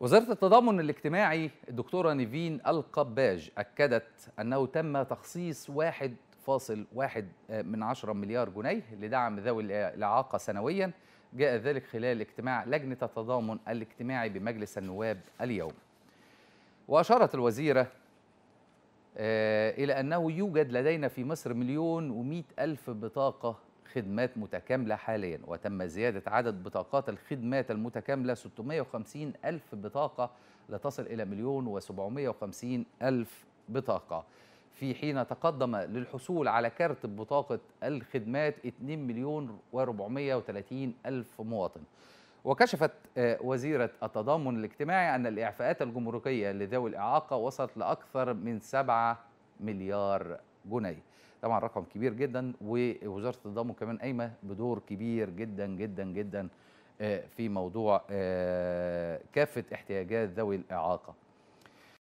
وزارة التضامن الاجتماعي الدكتورة نيفين القباج أكدت أنه تم تخصيص 1.1 آه، من 10 مليار جنيه لدعم ذوي الإعاقة سنويا جاء ذلك خلال اجتماع لجنة التضامن الاجتماعي بمجلس النواب اليوم وأشارت الوزيرة آه، إلى أنه يوجد لدينا في مصر مليون ومئة ألف بطاقة خدمات متكاملة حاليا وتم زيادة عدد بطاقات الخدمات المتكاملة 650 ألف بطاقة لتصل إلى مليون و750 ألف بطاقة في حين تقدم للحصول على كارت بطاقة الخدمات 2 مليون و430 ألف مواطن وكشفت آه، وزيرة التضامن الاجتماعي أن الإعفاءات الجمركية لذوي الإعاقة وصلت لأكثر من 7 مليار جنيه طبعا رقم كبير جدا ووزاره التضامن كمان قايمه بدور كبير جدا جدا جدا آه، في موضوع آه، كافه احتياجات ذوي الاعاقه